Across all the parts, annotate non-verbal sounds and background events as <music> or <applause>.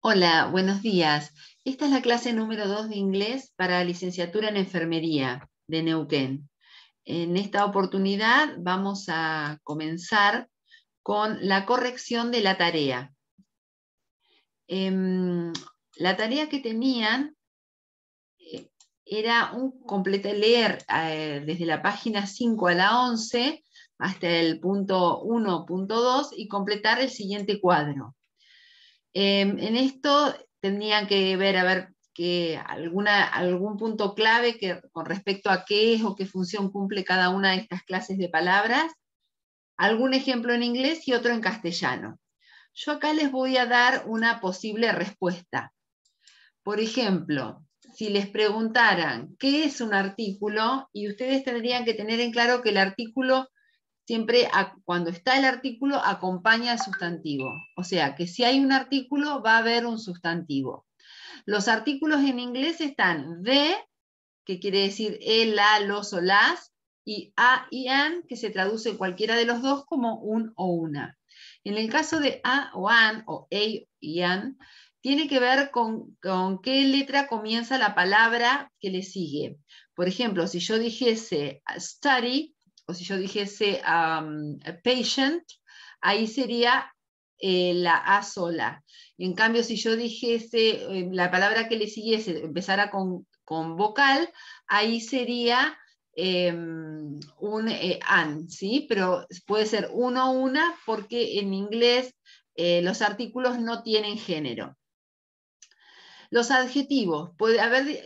Hola, buenos días. Esta es la clase número 2 de inglés para licenciatura en enfermería de Neuquén. En esta oportunidad vamos a comenzar con la corrección de la tarea. Em, la tarea que tenían eh, era un complete leer eh, desde la página 5 a la 11 hasta el punto 1.2 y completar el siguiente cuadro. Em, en esto tendrían que ver, a ver, alguna, algún punto clave que, con respecto a qué es o qué función cumple cada una de estas clases de palabras, algún ejemplo en inglés y otro en castellano. Yo acá les voy a dar una posible respuesta. Por ejemplo, si les preguntaran qué es un artículo, y ustedes tendrían que tener en claro que el artículo siempre cuando está el artículo acompaña el sustantivo. O sea, que si hay un artículo va a haber un sustantivo. Los artículos en inglés están de, que quiere decir el, la, los o las, y a y an, que se traduce cualquiera de los dos como un o una. En el caso de a o an o a e y an, tiene que ver con, con qué letra comienza la palabra que le sigue. Por ejemplo, si yo dijese study, o si yo dijese um, patient, ahí sería eh, la A sola. En cambio, si yo dijese eh, la palabra que le siguiese, empezara con, vocal, ahí sería em, un eh, an, ¿sí? Pero puede ser uno o una porque en inglés los artículos no tienen género. Los adjetivos. ustedes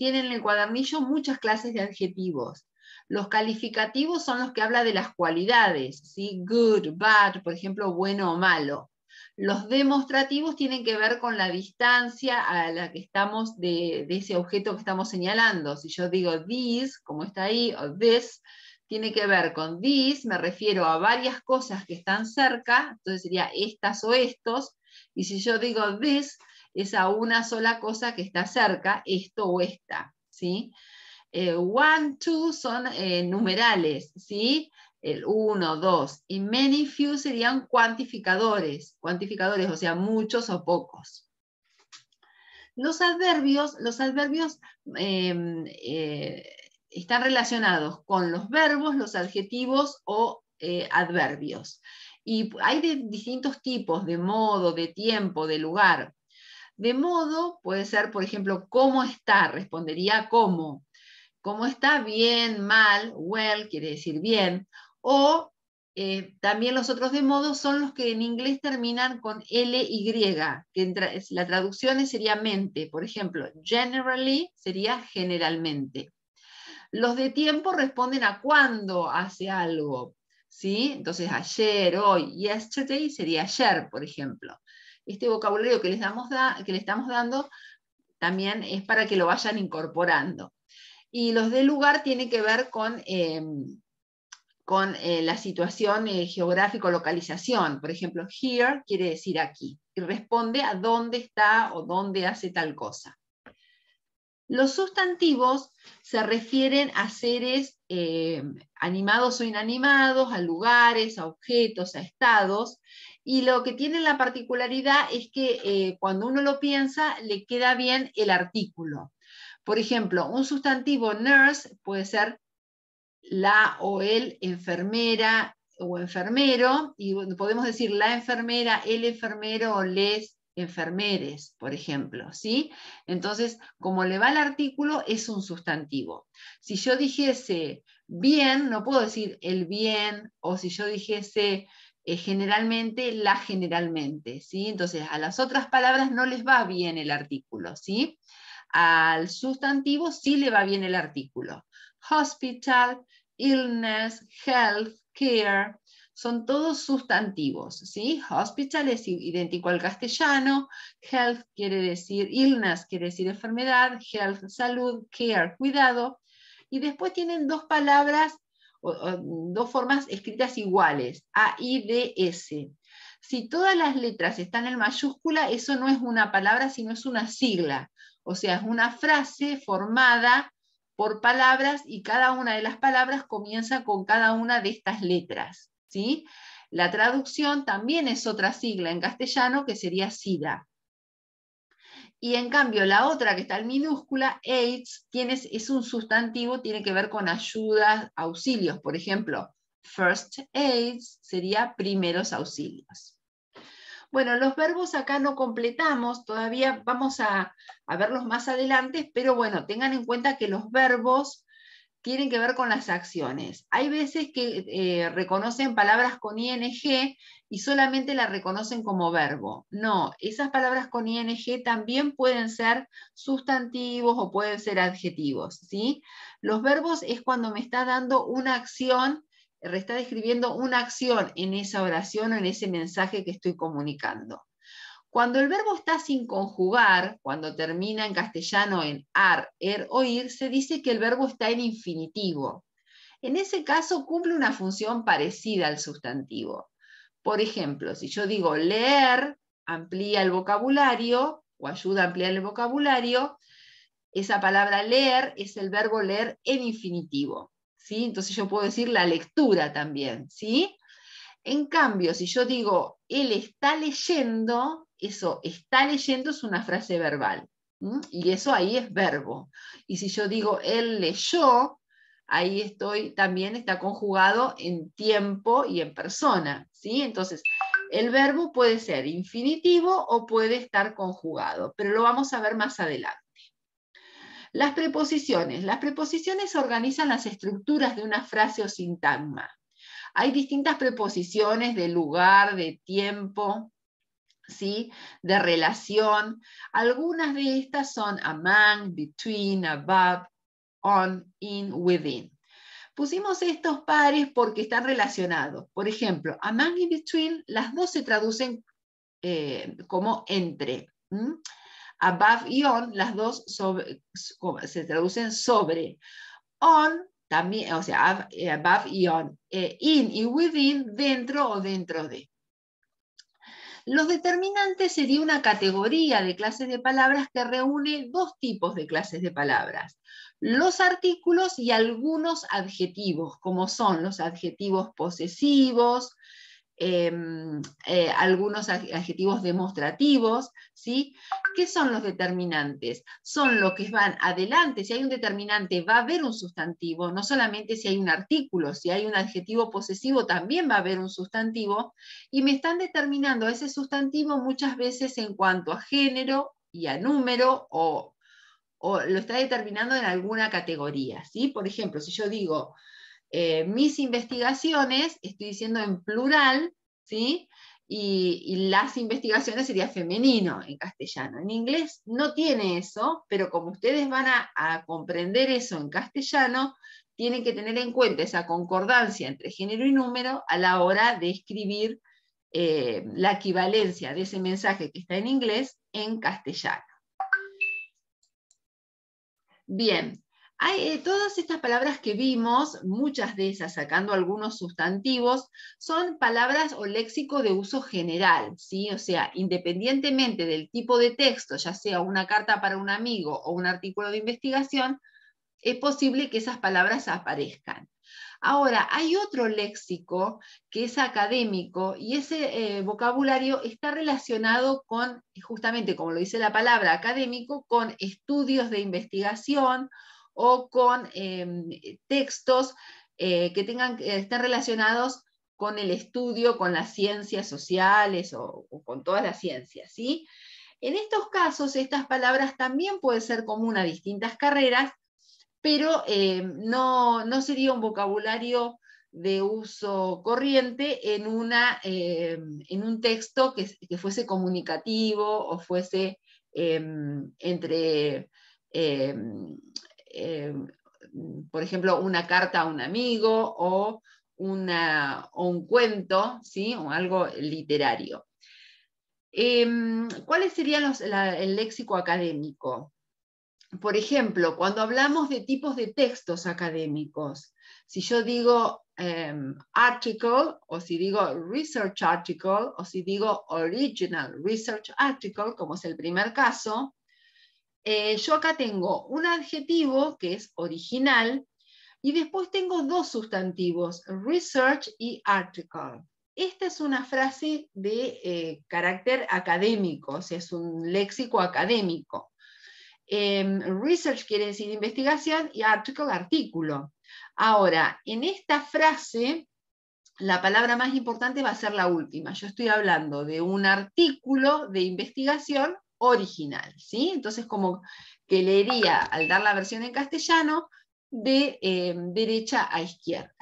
tienen en el cuadernillo muchas clases de adjetivos. Los calificativos son los que hablan de las cualidades, ¿sí? good, bad, por ejemplo, bueno o malo. Los demostrativos tienen que ver con la distancia a la que estamos de, ese objeto que estamos señalando. Si yo digo this, como está ahí, o this, tiene que ver con this, me refiero a varias cosas que están cerca, entonces sería estas o estos, y si yo digo this, es a una sola cosa que está cerca, esto o esta, ¿sí? Eh, one, two son eh, numerales, ¿sí? El uno, dos. Y many few serían cuantificadores, cuantificadores, o sea, muchos o pocos. Los adverbios, los adverbios em, eh, están relacionados con los verbos, los adjetivos o adverbios. Y hay de distintos tipos, de modo, de tiempo, de lugar. De modo puede ser, por ejemplo, cómo está, respondería cómo como está bien, mal, well quiere decir bien, o eh, también los otros de modo son los que en inglés terminan con ly, que la traducción sería mente, por ejemplo, generally sería generalmente. Los de tiempo responden a cuándo hace algo, ¿sí? Entonces ayer, hoy, yesterday sería ayer, por ejemplo. Este vocabulario que, les que le estamos dando también es para que lo vayan incorporando y los de lugar tienen que ver con, em, con eh, la situación eh, geográfica o localización Por ejemplo, here quiere decir aquí y responde a dónde está o dónde hace tal cosa. Los sustantivos se refieren a seres em, animados o inanimados, a lugares, a objetos, a estados, y lo que tiene la particularidad es que eh, cuando uno lo piensa le queda bien el artículo. Por ejemplo, un sustantivo nurse puede ser la o el enfermera o enfermero, y podemos decir la enfermera, el enfermero o les enfermeres, por ejemplo, ¿sí? Entonces, como le va el artículo, es un sustantivo. Si yo dijese bien, no puedo decir el bien, o si yo dijese eh, generalmente, la generalmente, ¿sí? Entonces, a las otras palabras no les va bien el artículo, ¿sí? al sustantivo sí le va bien el artículo. Hospital, illness, health, care, son todos sustantivos, ¿sí? Hospital es idéntico al castellano, health quiere decir, illness quiere decir enfermedad, health, salud, care, cuidado, y después tienen dos palabras, o, dos formas escritas iguales, A, I, D, S. Si todas las letras están en mayúscula, eso no es una palabra, sino es una sigla. O sea, es una frase formada por palabras y cada una de las palabras comienza con cada una de estas letras. La traducción también es otra sigla en castellano que sería SIDA. Y en cambio, la otra que está en minúscula, AIDS, es un sustantivo, tiene que ver con ayudas, auxilios. Por ejemplo, first aids sería primeros auxilios. Bueno, los verbos acá no completamos, todavía vamos a, verlos más adelante, pero bueno, tengan en cuenta que los verbos tienen que ver con las acciones. Hay veces que eh, reconocen palabras con ing y solamente la reconocen como verbo. No, esas palabras con ing también pueden ser sustantivos o pueden ser adjetivos. ¿sí? Los verbos es cuando me está dando una acción está describiendo una acción en esa oración o en ese mensaje que estoy comunicando. Cuando el verbo está sin conjugar, cuando termina en castellano en ar, er o ir, se dice que el verbo está en infinitivo. En ese caso cumple una función parecida al sustantivo. Por ejemplo, si yo digo leer, amplía el vocabulario o ayuda a ampliar el vocabulario, esa palabra leer es el verbo leer en infinitivo. Entonces yo puedo decir la lectura también, ¿sí? En cambio, si yo digo, él está leyendo, eso, está leyendo es una frase verbal, y eso ahí es verbo. Y si yo digo, él leyó, ahí estoy, también está conjugado en tiempo y en persona, ¿sí? Entonces, el verbo puede ser infinitivo o puede estar conjugado, pero lo vamos a ver más adelante. Las preposiciones. Las preposiciones organizan las estructuras de una frase o sintagma. Hay distintas preposiciones de lugar, de tiempo, de relación. Algunas de estas son among, between, above, on, in, within. Pusimos estos pares porque están relacionados. Por ejemplo, among y between, las dos se traducen eh, como entre above y on, las dos se traducen sobre. On, también, o sea, eh, above y on. Eh, in y within, dentro o dentro de. Los determinantes sería una categoría de clases de palabras que reúne dos tipos de clases de palabras. Los artículos y algunos adjetivos, como son los adjetivos posesivos, Em, eh, algunos adjetivos demostrativos, ¿sí? ¿Qué son los determinantes? Son los que van adelante, si hay un determinante va a haber un sustantivo, no solamente si hay un artículo, si hay un adjetivo posesivo también va a haber un sustantivo, y me están determinando ese sustantivo muchas veces en cuanto a género y a número o, o lo está determinando en alguna categoría, ¿sí? Por ejemplo, si yo digo, eh, mis investigaciones, estoy diciendo en plural, ¿sí? Y, las investigaciones sería femenino en castellano. En inglés no tiene eso, pero como ustedes van a, comprender eso en castellano, tienen que tener en cuenta esa concordancia entre género y número a la hora de escribir eh, la equivalencia de ese mensaje que está en inglés en castellano. Bien, eh, todas estas palabras que vimos, muchas de esas, sacando algunos sustantivos, son palabras o léxico de uso general, O sea, independientemente del tipo de texto, ya sea una carta para un amigo o un artículo de investigación, es posible que esas palabras aparezcan. Ahora, hay otro léxico que es académico y ese eh, vocabulario está relacionado con, justamente como lo dice la palabra académico, con estudios de investigación o con em, textos eh, que tengan, estén relacionados con el estudio, con las ciencias sociales o, con todas las ciencias. ¿sí? En estos casos, estas palabras también pueden ser comunes a distintas carreras, pero em, no, sería un vocabulario de uso corriente en, una, em, en un texto que, fuese comunicativo o fuese entre eh, por ejemplo, una carta a un amigo o, un cuento, ¿sí? o algo literario. Em, ¿Cuál sería el léxico académico? Por ejemplo, cuando hablamos de tipos de textos académicos, si yo digo em, article, o si digo research article, o si digo original research article, como es el primer caso, eh, yo acá tengo un adjetivo que es original y después tengo dos sustantivos, research y article. Esta es una frase de eh, carácter académico, o sea, es un léxico académico. Em, research quiere decir investigación y article, artículo. Ahora, en esta frase, la palabra más importante va a ser la última. Yo estoy hablando de un artículo de investigación original, ¿sí? Entonces, como que leería al dar la versión en castellano de eh, derecha a izquierda.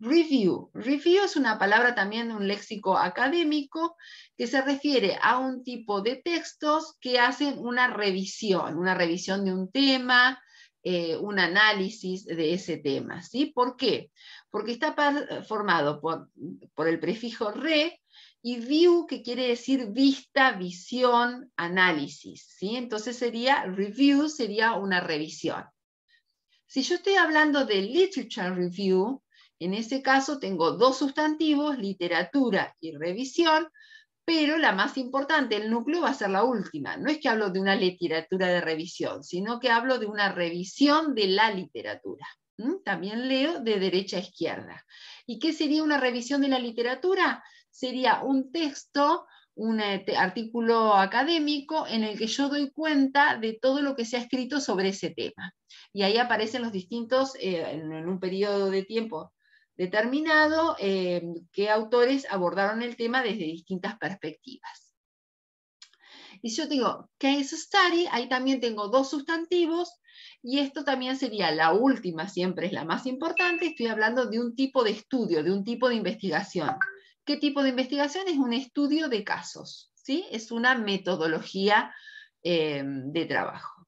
Review. Review es una palabra también de un léxico académico que se refiere a un tipo de textos que hacen una revisión, una revisión de un tema, eh, un análisis de ese tema. ¿sí? ¿Por qué? Porque está formado por el prefijo re, y view, que quiere decir vista, visión, análisis. ¿sí? Entonces sería review, sería una revisión. Si yo estoy hablando de literature review, en ese caso tengo dos sustantivos, literatura y revisión, pero la más importante, el núcleo va a ser la última. No es que hablo de una literatura de revisión, sino que hablo de una revisión de la literatura. También leo de derecha a izquierda. ¿Y qué sería una revisión de la literatura? sería un texto, un este, artículo académico en el que yo doy cuenta de todo lo que se ha escrito sobre ese tema. Y ahí aparecen los distintos, eh, en, un periodo de tiempo determinado, eh, qué autores abordaron el tema desde distintas perspectivas. Y si yo digo, case study, ahí también tengo dos sustantivos, y esto también sería la última, siempre es la más importante, estoy hablando de un tipo de estudio, de un tipo de investigación. ¿Qué tipo de investigación? Es un estudio de casos, ¿sí? Es una metodología eh, de trabajo.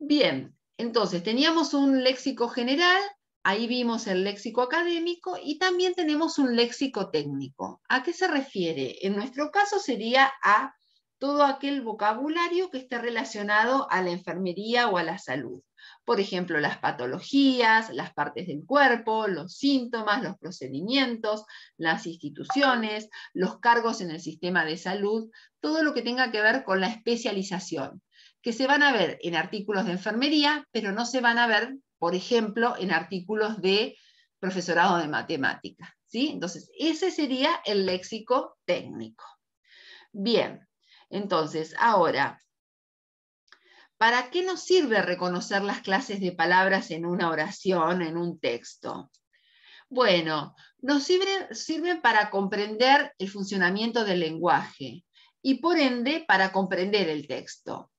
Bien, entonces teníamos un léxico general, ahí vimos el léxico académico y también tenemos un léxico técnico. ¿A qué se refiere? En nuestro caso sería a todo aquel vocabulario que esté relacionado a la enfermería o a la salud por ejemplo, las patologías, las partes del cuerpo, los síntomas, los procedimientos, las instituciones, los cargos en el sistema de salud, todo lo que tenga que ver con la especialización, que se van a ver en artículos de enfermería, pero no se van a ver, por ejemplo, en artículos de profesorado de matemática. ¿sí? Entonces, ese sería el léxico técnico. Bien, entonces, ahora, ¿Para qué nos sirve reconocer las clases de palabras en una oración, en un texto? Bueno, nos sirven sirve para comprender el funcionamiento del lenguaje y por ende para comprender el texto.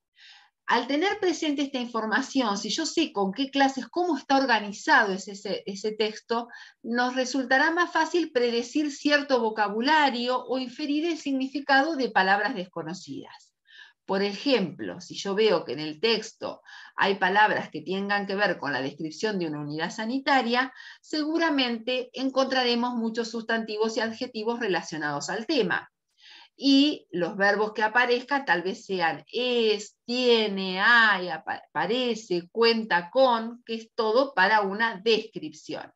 Al tener presente esta información, si yo sé con qué clases, cómo está organizado ese texto, nos resultará más fácil predecir cierto vocabulario o inferir el significado de palabras desconocidas. Por ejemplo, si yo veo que en el texto hay palabras que tengan que ver con la descripción de una unidad sanitaria, seguramente encontraremos muchos sustantivos y adjetivos relacionados al tema. Y los verbos que aparezcan tal vez sean es, tiene, hay, aparece, cuenta con, que es todo para una descripción.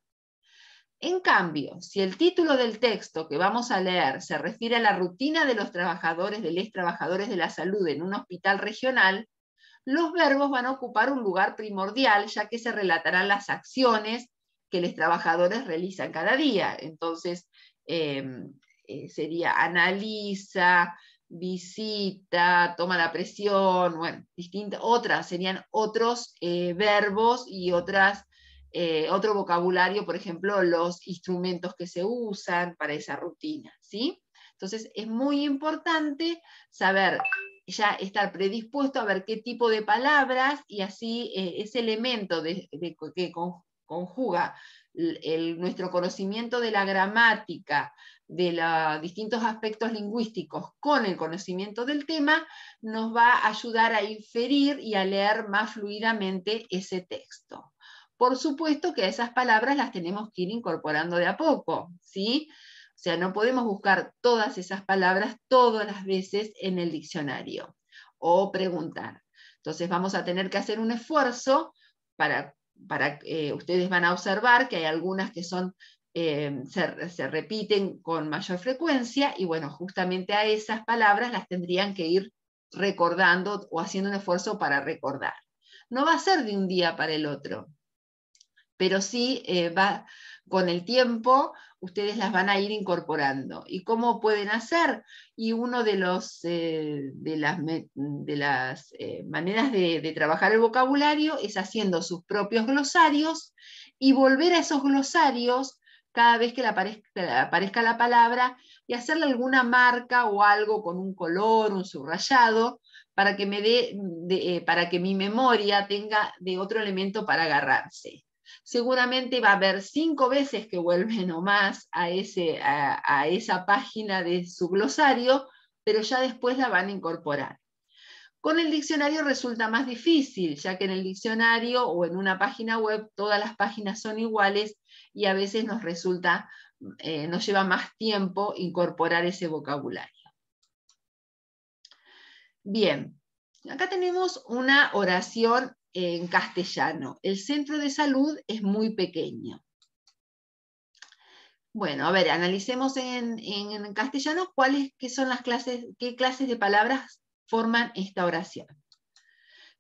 En cambio, si el título del texto que vamos a leer se refiere a la rutina de los trabajadores, de los trabajadores de la salud en un hospital regional, los verbos van a ocupar un lugar primordial, ya que se relatarán las acciones que los trabajadores realizan cada día. Entonces, em, eh, sería analiza, visita, toma la presión, bueno, otras, serían otros eh, verbos y otras eh, otro vocabulario, por ejemplo, los instrumentos que se usan para esa rutina, ¿sí? Entonces es muy importante saber, ya estar predispuesto a ver qué tipo de palabras y así eh, ese elemento de, que conjuga nuestro conocimiento de la gramática, de los distintos aspectos lingüísticos con el conocimiento del tema, nos va a ayudar a inferir y a leer más fluidamente ese texto. Por supuesto que esas palabras las tenemos que ir incorporando de a poco, ¿sí? O sea, no podemos buscar todas esas palabras todas las veces en el diccionario o preguntar. Entonces vamos a tener que hacer un esfuerzo para, para eh, ustedes van a observar que hay algunas que son eh, se, se, repiten con mayor frecuencia y bueno, justamente a esas palabras las tendrían que ir recordando o haciendo un esfuerzo para recordar. No va a ser de un día para el otro, pero sí eh, va, con el tiempo ustedes las van a ir incorporando. ¿Y cómo pueden hacer? Y uno de, eh, de las, de las eh, maneras de, trabajar el vocabulario es haciendo sus propios glosarios y volver a esos glosarios cada vez que aparezca, la palabra y hacerle alguna marca o algo con un color, un subrayado, para que, me dé, para que mi memoria tenga de otro elemento para agarrarse seguramente va a haber cinco veces que vuelven o más a, esa página de su glosario, pero ya después la van a incorporar. Con el diccionario resulta más difícil, ya que en el diccionario o en una página web todas las páginas son iguales y a veces nos resulta, eh, nos lleva más tiempo incorporar ese vocabulario. Bien, acá tenemos una oración en castellano. El centro de salud es muy pequeño. Bueno, a ver, analicemos en, en, castellano cuáles qué son las clases, qué clases de palabras forman esta oración.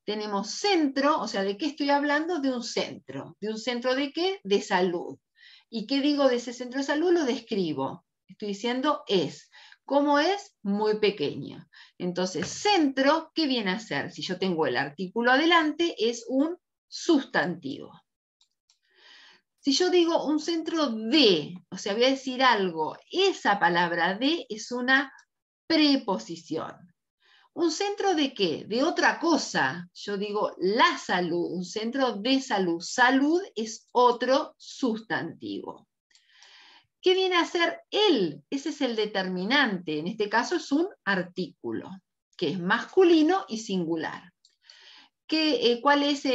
Tenemos centro, o sea, ¿de qué estoy hablando? De un centro. ¿De un centro de qué? De salud. ¿Y qué digo de ese centro de salud? Lo describo. Estoy diciendo es. ¿Cómo es? Muy pequeño. Entonces, centro, ¿qué viene a ser? Si yo tengo el artículo adelante, es un sustantivo. Si yo digo un centro de, o sea, voy a decir algo, esa palabra de es una preposición. ¿Un centro de qué? De otra cosa. Yo digo la salud, un centro de salud. Salud es otro sustantivo. ¿Qué viene a ser él? Ese es el determinante. En este caso es un artículo, que es masculino y singular. ¿Qué, eh, ¿Cuál es eh,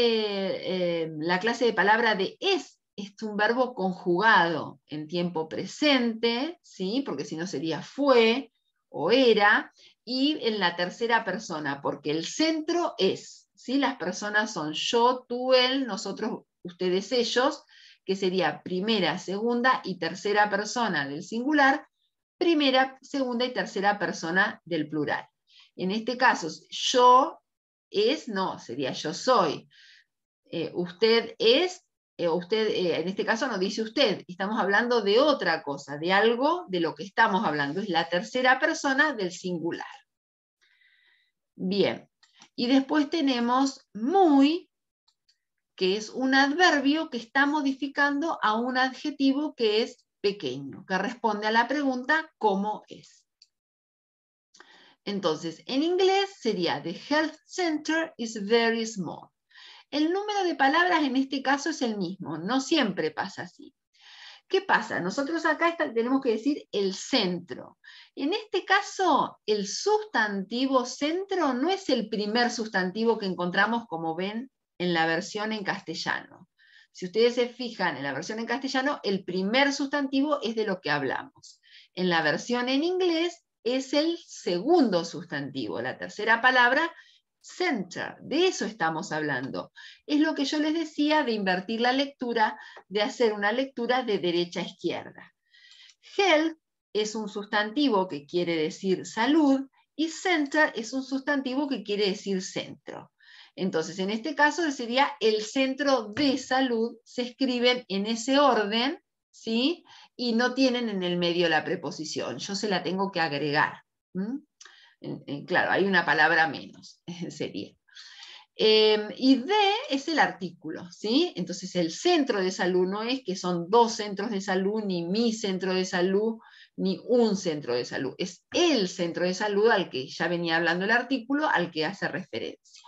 eh, la clase de palabra de es? Es un verbo conjugado en tiempo presente, ¿sí? porque si no sería fue o era, y en la tercera persona, porque el centro es. ¿sí? Las personas son yo, tú, él, nosotros, ustedes, ellos, que sería primera, segunda y tercera persona del singular, primera, segunda y tercera persona del plural. En este caso, yo es, no, sería yo soy. Eh, usted es, eh, usted, eh, en este caso no dice usted, estamos hablando de otra cosa, de algo de lo que estamos hablando, es la tercera persona del singular. Bien, y después tenemos muy, que es un adverbio que está modificando a un adjetivo que es pequeño, que responde a la pregunta ¿cómo es? Entonces, en inglés sería The Health Center is very small. El número de palabras en este caso es el mismo, no siempre pasa así. ¿Qué pasa? Nosotros acá tenemos que decir el centro. En este caso, el sustantivo centro no es el primer sustantivo que encontramos, como ven, en la versión en castellano. Si ustedes se fijan en la versión en castellano, el primer sustantivo es de lo que hablamos. En la versión en inglés es el segundo sustantivo, la tercera palabra, center. De eso estamos hablando. Es lo que yo les decía de invertir la lectura, de hacer una lectura de derecha a izquierda. Health es un sustantivo que quiere decir salud y center es un sustantivo que quiere decir centro. Entonces, en este caso sería el centro de salud, se escriben en ese orden, ¿sí? Y no tienen en el medio la preposición, yo se la tengo que agregar. claro, hay una palabra menos, <laughs> sería. Em, y D es el artículo, ¿sí? Entonces el centro de salud no es que son dos centros de salud, ni mi centro de salud, ni un centro de salud. Es el centro de salud al que ya venía hablando el artículo, al que hace referencia.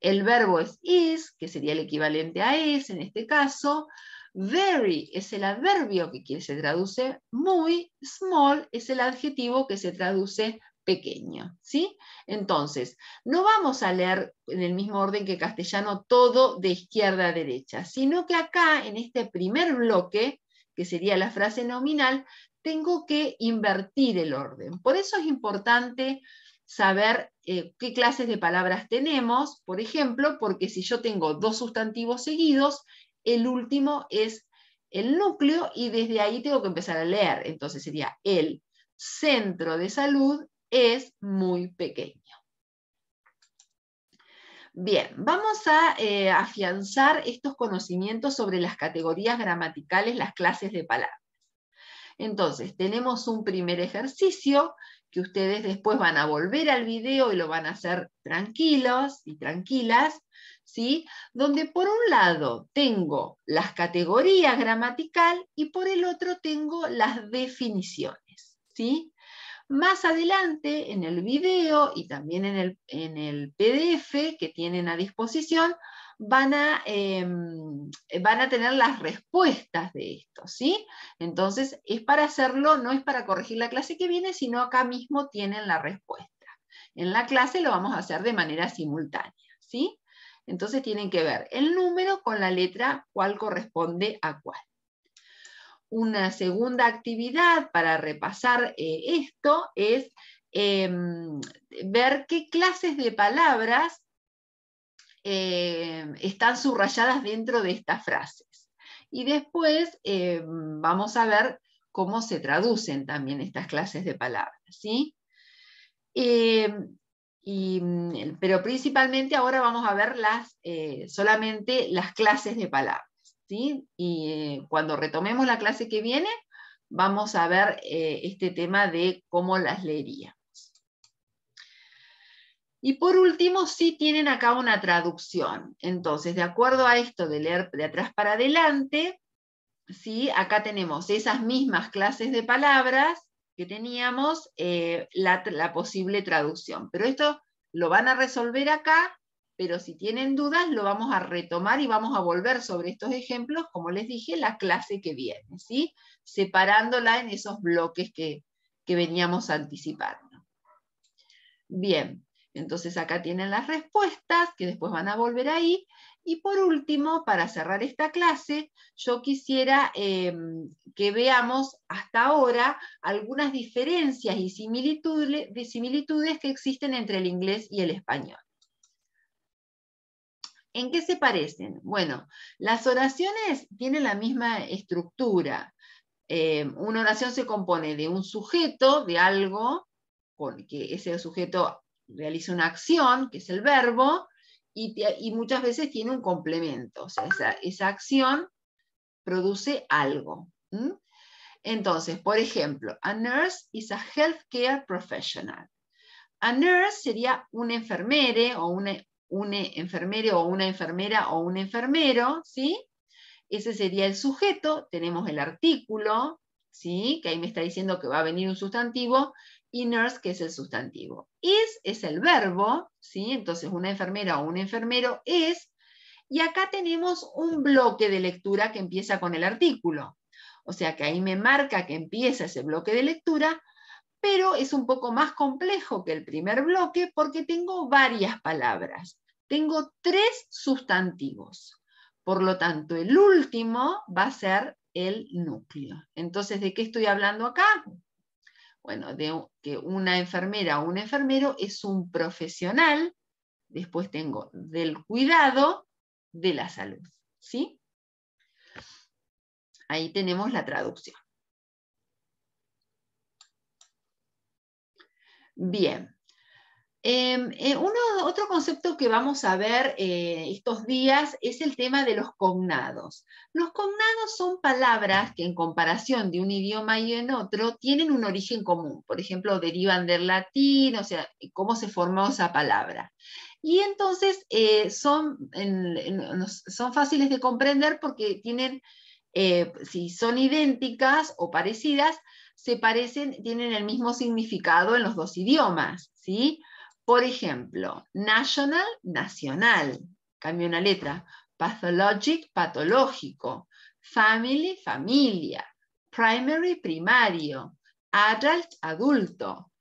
El verbo es is, que sería el equivalente a es en este caso. Very es el adverbio que se traduce muy. Small es el adjetivo que se traduce pequeño. ¿sí? Entonces, no vamos a leer en el mismo orden que castellano todo de izquierda a derecha, sino que acá, en este primer bloque, que sería la frase nominal, tengo que invertir el orden. Por eso es importante saber eh, qué clases de palabras tenemos, por ejemplo, porque si yo tengo dos sustantivos seguidos, el último es el núcleo y desde ahí tengo que empezar a leer. Entonces sería el centro de salud es muy pequeño. Bien, vamos a eh, afianzar estos conocimientos sobre las categorías gramaticales, las clases de palabras. Entonces, tenemos un primer ejercicio que ustedes después van a volver al video y lo van a hacer tranquilos y tranquilas, ¿sí? Donde por un lado tengo las categorías gramatical y por el otro tengo las definiciones, ¿sí? Más adelante en el video y también en el, en el PDF que tienen a disposición, van a, em, van a tener las respuestas de esto, ¿sí? Entonces, es para hacerlo, no es para corregir la clase que viene, sino acá mismo tienen la respuesta. En la clase lo vamos a hacer de manera simultánea, ¿sí? Entonces tienen que ver el número con la letra cuál corresponde a cuál. Una segunda actividad para repasar eh, esto es em, ver qué clases de palabras eh, están subrayadas dentro de estas frases. Y después eh, vamos a ver cómo se traducen también estas clases de palabras. ¿sí? Eh, y, mm, pero principalmente ahora vamos a ver las, solamente las clases de palabras. Y cuando retomemos la clase que viene, vamos a ver este tema de cómo las leería. Y por último, sí tienen acá una traducción. Entonces, de acuerdo a esto de leer de atrás para adelante, ¿sí? acá tenemos esas mismas clases de palabras que teníamos, eh, la, posible traducción. Pero esto lo van a resolver acá, pero si tienen dudas lo vamos a retomar y vamos a volver sobre estos ejemplos, como les dije, la clase que viene, ¿sí? separándola en esos bloques que, que veníamos anticipando. Bien, entonces acá tienen las respuestas que después van a volver ahí. Y por último, para cerrar esta clase, yo quisiera eh, que veamos hasta ahora algunas diferencias y similitudes, que existen entre el inglés y el español. ¿En qué se parecen? Bueno, las oraciones tienen la misma estructura. Eh, una oración se compone de un sujeto, de algo, porque ese sujeto realiza una acción, que es el verbo, y, muchas veces tiene un complemento. O sea, esa, acción produce algo. Entonces, por ejemplo, a nurse is a healthcare professional. A nurse sería un enfermere o una, un enfermero o una enfermera o un enfermero, ¿sí? Ese sería el sujeto, tenemos el artículo, ¿sí? Que ahí me está diciendo que va a venir un sustantivo que es el sustantivo. Is es el verbo, ¿sí? Entonces una enfermera o un enfermero es, y acá tenemos un bloque de lectura que empieza con el artículo. O sea que ahí me marca que empieza ese bloque de lectura, pero es un poco más complejo que el primer bloque porque tengo varias palabras. Tengo tres sustantivos. Por lo tanto, el último va a ser el núcleo. Entonces, ¿de qué estoy hablando acá? Bueno, de que una enfermera o un enfermero es un profesional, después tengo del cuidado de la salud, ¿sí? Ahí tenemos la traducción. Bien. Em, eh, otro concepto que vamos a ver eh, estos días es el tema de los cognados. Los cognados son palabras que en comparación de un idioma y en otro tienen un origen común. Por ejemplo, derivan del latín, o sea, eh, cómo se formó esa palabra. Y entonces son, son fáciles de comprender porque tienen, si son idénticas o parecidas, se parecen, tienen el mismo significado en los dos idiomas, ¿sí? Por ejemplo, national, nacional, cambio una letra. Pathologic, patológico. Family, familia. Primary, primario. Adult, adulto.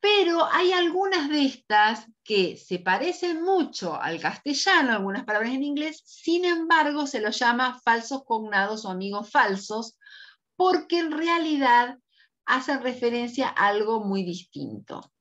Pero hay algunas de estas que se parecen mucho al castellano, algunas palabras en inglés, sin embargo se los llama falsos cognados o amigos falsos, porque en realidad hacen referencia a algo muy distinto.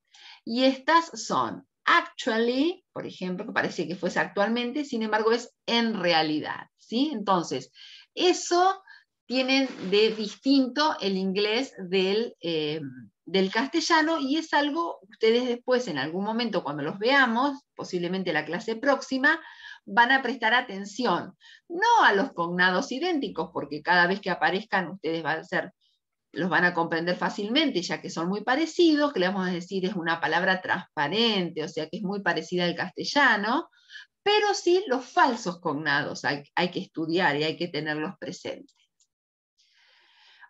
Y estas son actually, por ejemplo, que parece que fuese actualmente, sin embargo es en realidad, ¿sí? Entonces, eso tiene de distinto el inglés del, eh, del, castellano y es algo, ustedes después en algún momento cuando los veamos, posiblemente la clase próxima, van a prestar atención, no a los cognados idénticos, porque cada vez que aparezcan ustedes van a ser los van a comprender fácilmente, ya que son muy parecidos, que le vamos a decir es una palabra transparente, o sea que es muy parecida al castellano, pero sí los falsos cognados hay, que estudiar y hay que tenerlos presentes.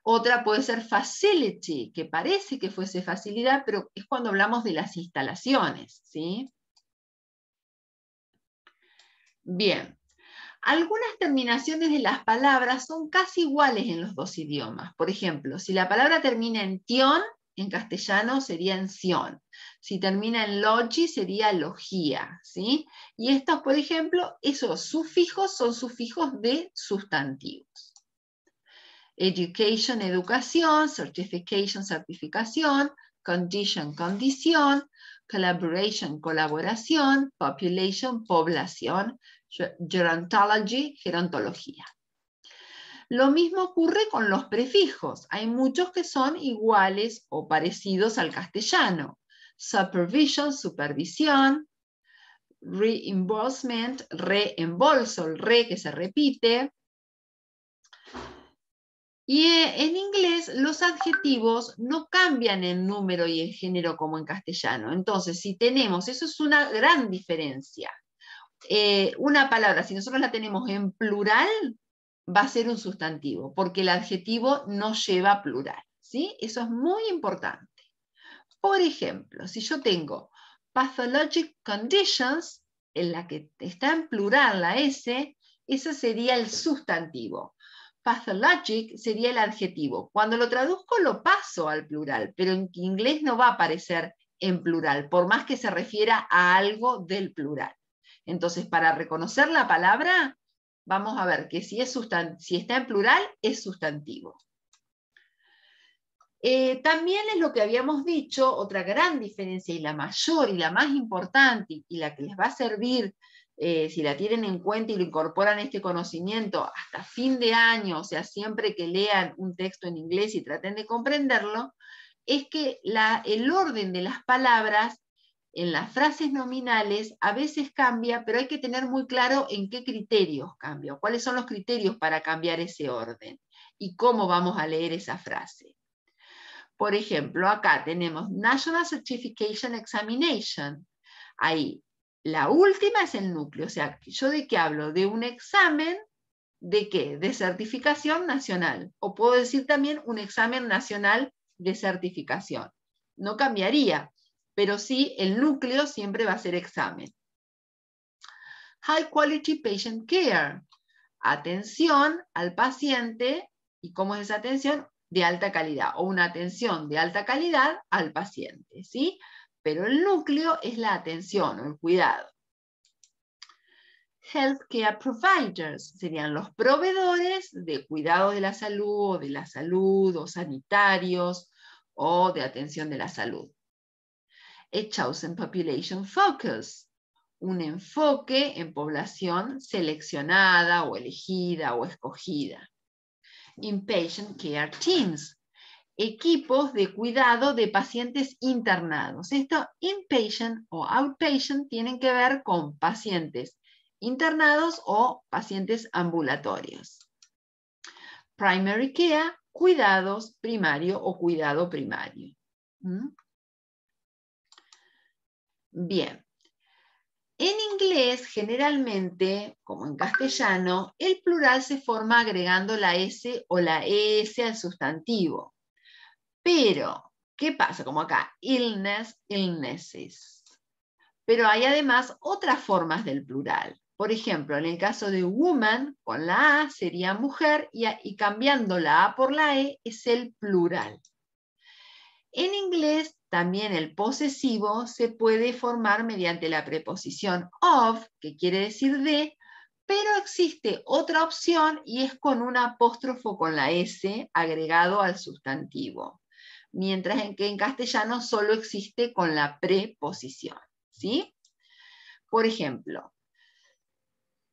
Otra puede ser facility, que parece que fuese facilidad, pero es cuando hablamos de las instalaciones. ¿sí? Bien, algunas terminaciones de las palabras son casi iguales en los dos idiomas. Por ejemplo, si la palabra termina en tion, en castellano sería en Si termina en logi, sería logía. Y estos, por ejemplo, esos sufijos son sufijos de sustantivos. Education, educación, certification, certificación, condition, condición, collaboration, colaboración, population, población, gerontology, gerontología. Lo mismo ocurre con los prefijos. Hay muchos que son iguales o parecidos al castellano. Supervision, supervisión. Reimbursement, reembolso, el re que se repite. Y eh, en inglés los adjetivos no cambian en número y en género como en castellano. Entonces, si tenemos, eso es una gran diferencia. Eh, una palabra, si nosotros la tenemos en plural, va a ser un sustantivo, porque el adjetivo no lleva plural. Eso es muy importante. Por ejemplo, si yo tengo pathologic conditions, en la que está en plural la S, ese sería el sustantivo pathologic sería el adjetivo. Cuando lo traduzco lo paso al plural, pero en inglés no va a aparecer en plural, por más que se refiera a algo del plural. Entonces, para reconocer la palabra, vamos a ver que si, está en plural, es sustantivo. Eh, también es lo que habíamos dicho, otra gran diferencia y la mayor y la más importante y la que les va a servir eh, si la tienen en cuenta y lo incorporan este conocimiento hasta fin de año, o sea, siempre que lean un texto en inglés y traten de comprenderlo, es que el orden de las palabras en las frases nominales a veces cambia, pero hay que tener muy claro en qué criterios cambia, cuáles son los criterios para cambiar ese orden y cómo vamos a leer esa frase. Por ejemplo, acá tenemos National Certification Examination. Ahí la última es el núcleo, o sea, yo de qué hablo? De un examen de qué? De certificación nacional, o puedo decir también un examen nacional de certificación. No cambiaría, pero sí el núcleo siempre va a ser examen. High Quality Patient Care, atención al paciente, y cómo es esa atención, de alta calidad, o una atención de alta calidad al paciente, ¿sí? pero el núcleo es la atención o el cuidado. Healthcare providers serían los proveedores de cuidado de la salud o de la salud o sanitarios o de atención de la salud. A chosen population focus, un enfoque en población seleccionada o elegida o escogida. Inpatient care teams, equipos de cuidado de pacientes internados. Esto, inpatient o outpatient, tienen que ver con pacientes internados o pacientes ambulatorios. Primary care, cuidados primario o cuidado primario. ¿Mm? Bien. En inglés, generalmente, como en castellano, el plural se forma agregando la S o la ES al sustantivo. Pero, ¿qué pasa? Como acá, illness, illnesses. Pero hay además otras formas del plural. Por ejemplo, en el caso de woman, con la A sería mujer y, cambiando la A por la E es el plural. En inglés también el posesivo se puede formar mediante la preposición of, que quiere decir de, pero existe otra opción y es con un apóstrofo con la S agregado al sustantivo mientras en que en castellano solo existe con la preposición. ¿sí? Por ejemplo,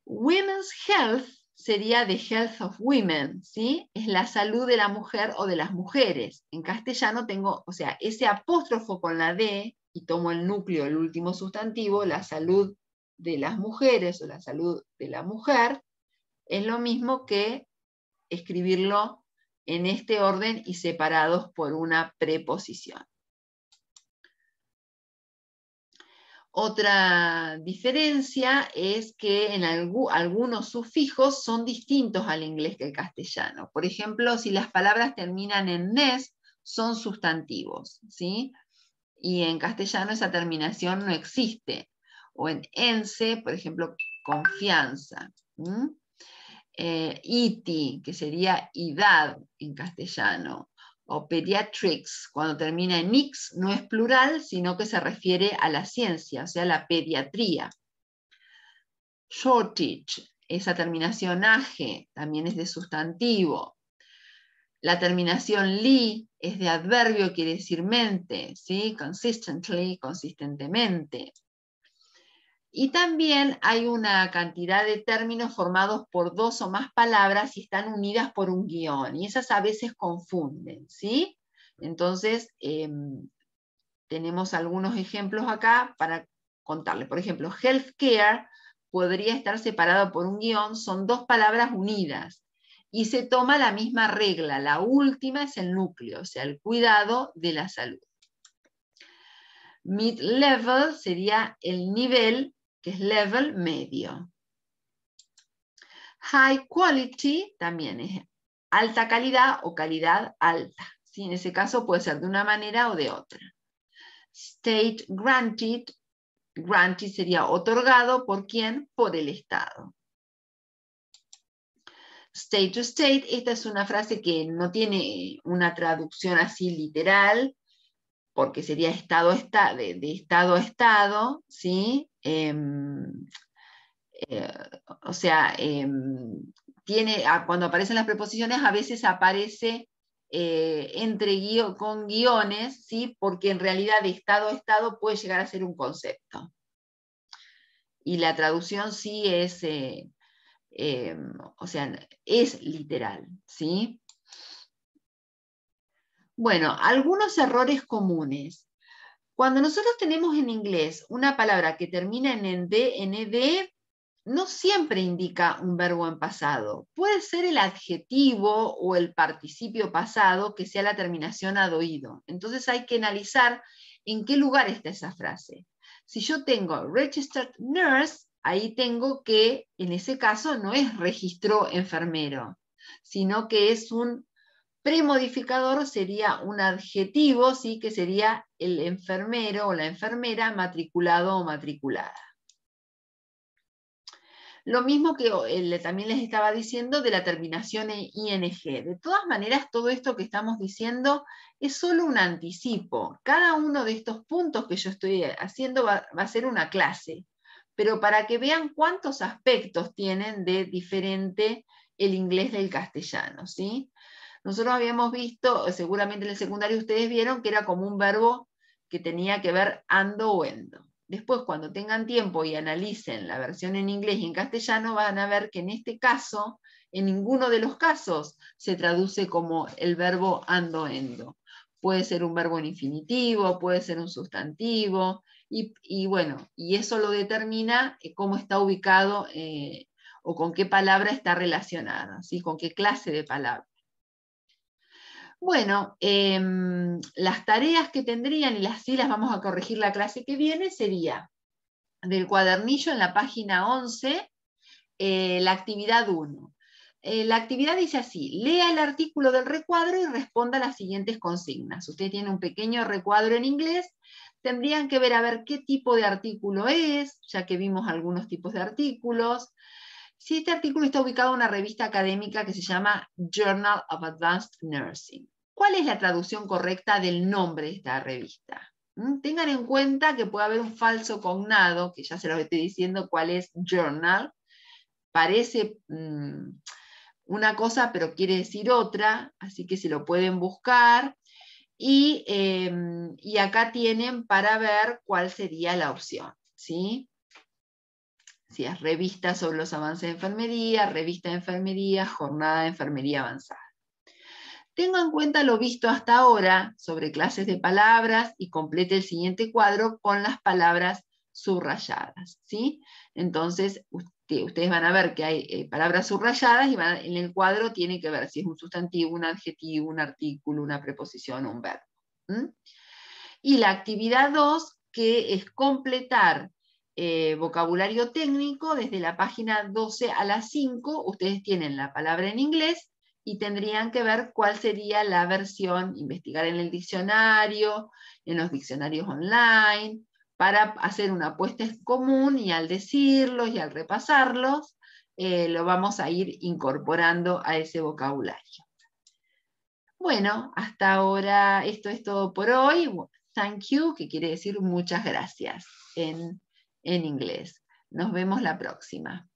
women's health sería the health of women, ¿sí? Es la salud de la mujer o de las mujeres. En castellano tengo, o sea, ese apóstrofo con la D y tomo el núcleo, el último sustantivo, la salud de las mujeres o la salud de la mujer, es lo mismo que escribirlo en este orden y separados por una preposición. Otra diferencia es que en algunos sufijos son distintos al inglés que al castellano. Por ejemplo, si las palabras terminan en nes, son sustantivos, ¿sí? Y en castellano esa terminación no existe. O en ense, por ejemplo, confianza iti, eh, e que sería idad en castellano, o pediatrics, cuando termina en ix, no es plural, sino que se refiere a la ciencia, o sea, la pediatría. Shortage, esa terminación AGE, también es de sustantivo. La terminación li es de adverbio, quiere decir mente, ¿sí? consistently, consistentemente. Y también hay una cantidad de términos formados por dos o más palabras y están unidas por un guión. Y esas a veces confunden, ¿sí? Entonces, em, tenemos algunos ejemplos acá para contarles. Por ejemplo, healthcare podría estar separado por un guión, son dos palabras unidas. Y se toma la misma regla, la última es el núcleo, o sea, el cuidado de la salud. Mid-level sería el nivel que es level medio. High quality también es alta calidad o calidad alta. ¿sí? En ese caso puede ser de una manera o de otra. State granted, granted sería otorgado por quién? Por el Estado. State to state, esta es una frase que no tiene una traducción así literal, porque sería estado, de estado a estado, ¿sí? Em, eh, o sea, em, tiene, cuando aparecen las preposiciones, a veces aparece eh, entre con guiones, ¿sí? porque en realidad de estado a estado puede llegar a ser un concepto. Y la traducción sí es, eh, em, o sea, es literal, ¿sí? Bueno, algunos errores comunes. Cuando nosotros tenemos en inglés una palabra que termina en el e no siempre indica un verbo en pasado. Puede ser el adjetivo o el participio pasado que sea la terminación adoído. Entonces hay que analizar en qué lugar está esa frase. Si yo tengo registered nurse, ahí tengo que, en ese caso, no es registro enfermero, sino que es un premodificador sería un adjetivo, ¿sí? que sería el enfermero o la enfermera matriculado o matriculada. Lo mismo que eh, también les estaba diciendo de la terminación en ING. De todas maneras, todo esto que estamos diciendo es solo un anticipo. Cada uno de estos puntos que yo estoy haciendo va, va a ser una clase, pero para que vean cuántos aspectos tienen de diferente el inglés del castellano. ¿sí? Nosotros habíamos visto, seguramente en el secundario ustedes vieron que era como un verbo que tenía que ver ando o endo. Después, cuando tengan tiempo y analicen la versión en inglés y en castellano, van a ver que en este caso, en ninguno de los casos, se traduce como el verbo ando endo. Puede ser un verbo en infinitivo, puede ser un sustantivo, y, bueno, y eso lo determina eh, cómo está ubicado eh, o con qué palabra está relacionada, con qué clase de palabra. Bueno, em, las tareas que tendrían, y las sí las vamos a corregir la clase que viene, sería del cuadernillo en la página 11, eh, la actividad 1. Eh, la actividad dice así, lea el artículo del recuadro y responda a las siguientes consignas. Usted tiene un pequeño recuadro en inglés, tendrían que ver a ver qué tipo de artículo es, ya que vimos algunos tipos de artículos. Si este artículo está ubicado en una revista académica que se llama Journal of Advanced Nursing. ¿Cuál es la traducción correcta del nombre de esta revista? ¿Mm? Tengan en cuenta que puede haber un falso cognado, que ya se los estoy diciendo cuál es journal. Parece mm, una cosa, pero quiere decir otra, así que se lo pueden buscar. Em, y, acá tienen para ver cuál sería la opción. ¿sí? Si es revista sobre los avances de enfermería, revista de enfermería, jornada de enfermería avanzada. Tenga en cuenta lo visto hasta ahora sobre clases de palabras y complete el siguiente cuadro con las palabras subrayadas. ¿sí? Entonces, ustedes van a ver que hay eh, palabras subrayadas y en el cuadro tiene que ver si es un sustantivo, un adjetivo, un artículo, una preposición, un verbo. Y la actividad 2, que es completar eh, vocabulario técnico, desde la página 12 a la 5, ustedes tienen la palabra en inglés y tendrían que ver cuál sería la versión, investigar en el diccionario, en los diccionarios online, para hacer una apuesta común y al decirlos y al repasarlos, eh, lo vamos a ir incorporando a ese vocabulario. Bueno, hasta ahora esto es todo por hoy. Thank you, que quiere decir muchas gracias en, en inglés. Nos vemos la próxima.